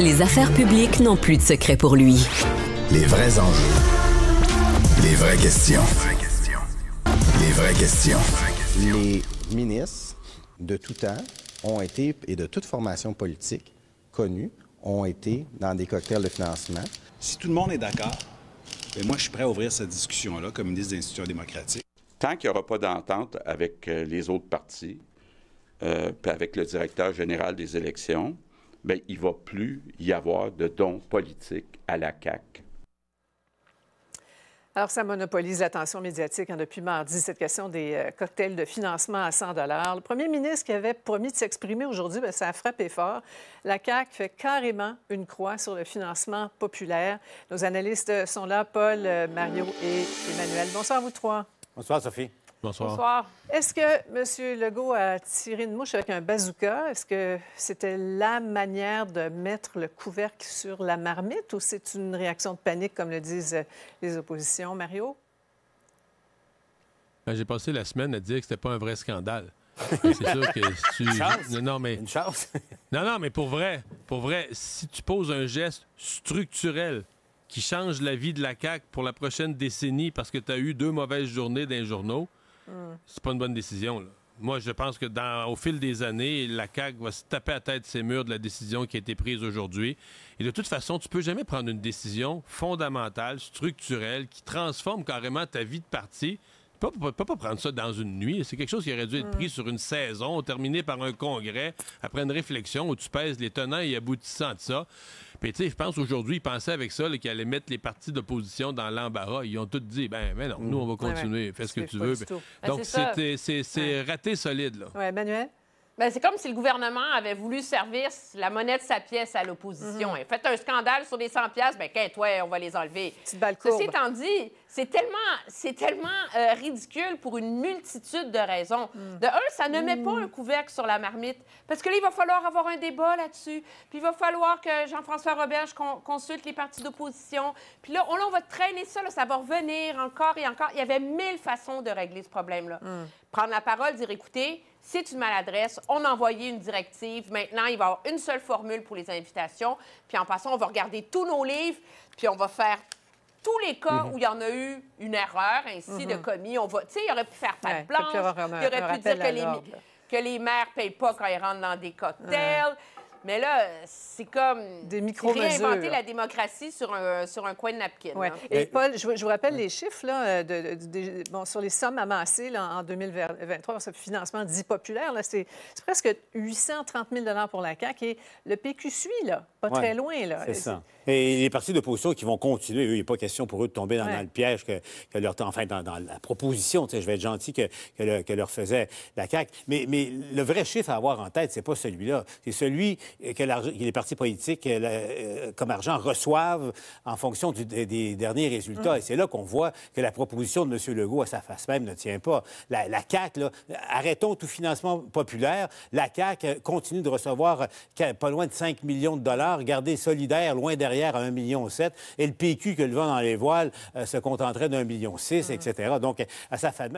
Les affaires publiques n'ont plus de secret pour lui. Les vrais enjeux. Les vraies questions. Les vraies questions. Les ministres de tout temps ont été, et de toute formation politique connue, ont été dans des cocktails de financement. Si tout le monde est d'accord, ben moi, je suis prêt à ouvrir cette discussion-là comme ministre des Institutions démocratiques. Tant qu'il n'y aura pas d'entente avec euh, les autres partis, euh, avec le directeur général des élections, bien, il ne va plus y avoir de dons politiques à la CAQ. Alors, ça monopolise l'attention médiatique hein, depuis mardi, cette question des euh, cocktails de financement à 100 Le premier ministre qui avait promis de s'exprimer aujourd'hui, ben, ça a frappé fort. La CAQ fait carrément une croix sur le financement populaire. Nos analystes sont là, Paul, euh, Mario et Emmanuel. Bonsoir à vous trois. Bonsoir, Sophie. Bonsoir. Est-ce que M. Legault a tiré une mouche avec un bazooka? Est-ce que c'était la manière de mettre le couvercle sur la marmite ou c'est une réaction de panique, comme le disent euh, les oppositions, Mario? Ben, j'ai passé la semaine à dire que c'était pas un vrai scandale. c'est sûr que Non, non, mais... pour vrai, pour vrai, si tu poses un geste structurel qui change la vie de la CAQ pour la prochaine décennie parce que tu as eu deux mauvaises journées d'un journaux, c'est pas une bonne décision. Moi, je pense que dans, au fil des années, la CAQ va se taper à tête ses murs de la décision qui a été prise aujourd'hui. Et de toute façon, tu peux jamais prendre une décision fondamentale, structurelle, qui transforme carrément ta vie de parti pas pas peut pas prendre ça dans une nuit. C'est quelque chose qui aurait dû être mm. pris sur une saison, terminé par un congrès, après une réflexion où tu pèses les tenants et aboutissants de ça. Puis, tu sais, je pense aujourd'hui, ils pensaient avec ça qu'ils allaient mettre les partis d'opposition dans l'embarras. Ils ont tous dit, ben, non, nous, on va mm. continuer, fais ce que tu veux. Ben, Donc, c'est raté solide, là. Oui, Emmanuel? Ben, c'est comme si le gouvernement avait voulu servir la monnaie de sa pièce à l'opposition. fait mm-hmm. Faites un scandale sur les 100 pièces, ben, qu'est-ce, ouais, on va les enlever. Petite balle Ceci étant dit, c'est tellement, c'est tellement euh, ridicule pour une multitude de raisons. Mm. De un, ça ne met pas mm. un couvercle sur la marmite, parce que là, il va falloir avoir un débat là-dessus. Puis il va falloir que Jean-François Roberge consulte les partis d'opposition. Puis là, on, oh, on va traîner ça, là, ça va revenir encore et encore. Il y avait mille façons de régler ce problème-là. Mm. Prendre la parole, dire écoutez, c'est une maladresse. On a envoyé une directive. Maintenant, il va y avoir une seule formule pour les invitations. Puis en passant, on va regarder tous nos livres, puis on va faire tous les cas mhm. où il y en a eu une erreur ainsi de mhm. commis, on va, tu sais, il aurait pu faire pas de planche, il aurait pu dire que les, que les, maires ne payent pas quand ils rentrent dans des cocktails. Mais là, c'est comme des micro réinventer la démocratie sur un, coin de napkin. Et Paul, je, vous rappelle les chiffres là, euh, bon, sur les sommes amassées là, en 2023 ce financement dit populaire. C'est presque 830 000 pour la CAQ et le PQ suit, là, pas très loin. C'est ça. Et les partis d'opposition qui vont continuer, il il n'est pas question pour eux de tomber dans, le piège que, leur... Enfin, dans, dans la proposition, je vais être gentil, que, leur faisait la CAQ. Mais, mais le vrai chiffre à avoir en tête, c'est pas celui-là. C'est celui que, les partis politiques, euh, euh, comme argent, reçoivent en fonction des derniers résultats. Mm. Et c'est là qu'on voit que la proposition de M. Legault, à sa face même, ne tient pas. La, CAC, CAQ, arrêtons tout financement populaire, la CAQ euh, continue de recevoir pas loin de 5 millions de dollars. gardée Solidaire, loin derrière, à 1,7 million. Et le PQ, que le vent dans les voiles, se contenterait d'un million, six, mm. etc. Donc, à sa face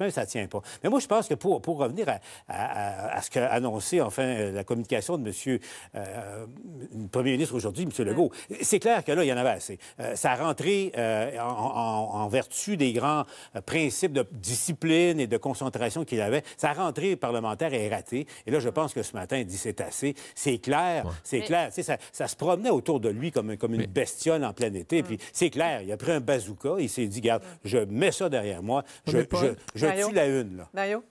même, ça ne tient pas. Mais moi, je pense que pour, revenir à, ce qu'a annoncé, enfin, la communication de M. Euh, premier ministre aujourd'hui, M. Legault. C'est clair que là, il y en avait assez. Euh, sa ça a rentré euh, en, vertu des grands principes de discipline et de concentration qu'il avait. Sa rentrée parlementaire est ratée. Et là, je pense que ce matin, il dit c'est assez. C'est clair, c'est clair. Ça, ça, se promenait autour de lui comme, une bestiole en plein été. Puis mm. c'est clair, il a pris un bazooka, il s'est dit, regarde, mm. je mets ça derrière moi, je, tue la une.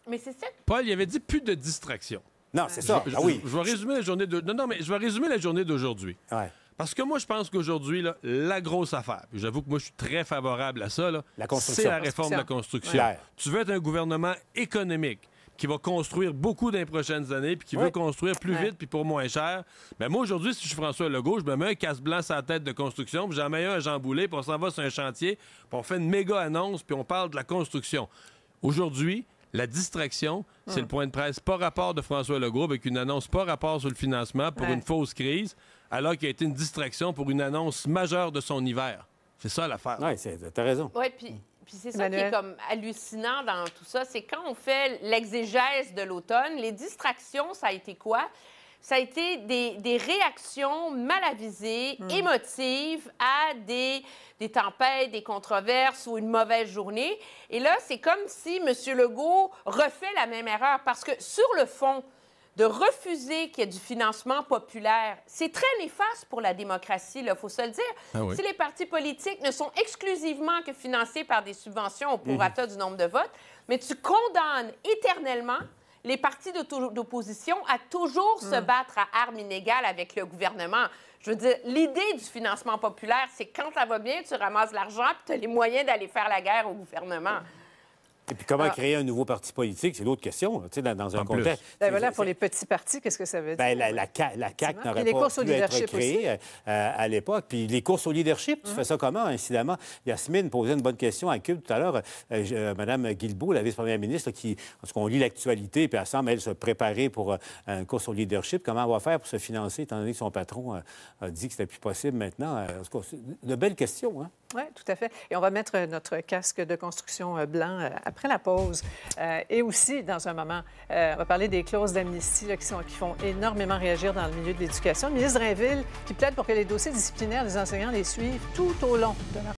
Mais c'est ça. Paul, il avait dit plus de distractions. Non, c'est ça. ah oui. Je, vais résumer la journée de. mais je vais résumer la journée d'aujourd'hui. Parce que moi, je pense qu'aujourd'hui, la grosse affaire, j'avoue que moi, je suis très favorable à ça, c'est la réforme de la construction. Tu veux être un gouvernement économique qui va construire beaucoup dans les prochaines années, puis qui veut construire plus vite, puis pour moins cher. Mais ben, moi, aujourd'hui, si je suis François Legault, je me mets un casse blanc sur la tête de construction, puis j'en mets un à Jean Boulet, puis on s'en va sur un chantier, puis on fait une méga annonce, puis on parle de la construction. Aujourd'hui, la distraction, c'est le point de presse pas rapport de François Legault avec une annonce pas rapport sur le financement pour une fausse crise, alors qu'il a été une distraction pour une annonce majeure de son hiver. C'est ça l'affaire. Oui, t'as raison. Oui, puis puis c'est ça qui est comme hallucinant dans tout ça, c'est quand on fait l'exégèse de l'automne, les distractions, ça a été quoi? ça a été des, réactions malavisées, hmm. émotives à des, des tempêtes, des controverses ou une mauvaise journée. Et là, c'est comme si M. Legault refait la même erreur parce que sur le fond, de refuser qu'il y ait du financement populaire, c'est très néfaste pour la démocratie, il faut se le dire. Ah si les partis politiques ne sont exclusivement que financés par des subventions au mmh. prorata du nombre de votes, mais tu condamnes éternellement les partis d'opposition à toujours se hum. battre à armes inégales avec le gouvernement. Je veux dire, l'idée du financement populaire, c'est quand ça va bien, tu ramasses l'argent, puis tu as les moyens d'aller faire la guerre au gouvernement. Et puis comment ah. créer un nouveau parti politique, c'est l'autre question, tu sais, dans, un contexte. Ben voilà, pour les petits partis, qu'est-ce que ça veut ben, dire? Ben, la, la, CAQ n'aurait pas courses leadership être créée euh, à l'époque. Puis les courses au leadership, tu hein? fais ça comment, incidemment? Yasmine posait une bonne question à Cube tout à l'heure. Mme euh, euh, Madame Guilbeault, la vice-première ministre, qui, en qu'on lit l'actualité, puis elle semble, se préparer pour une course au leadership. Comment on va faire pour se financer, étant donné que son patron a dit que c'était plus possible maintenant? de belles questions, hein? Oui, tout à fait. Et on va mettre euh, notre casque de construction euh, blanc euh, après la pause. et aussi, dans un moment, on va parler des clauses d'amnistie qui, font énormément réagir dans le milieu de l'éducation. Le ministre Rainville qui plaide pour que les dossiers disciplinaires des enseignants les suivent tout au long de leur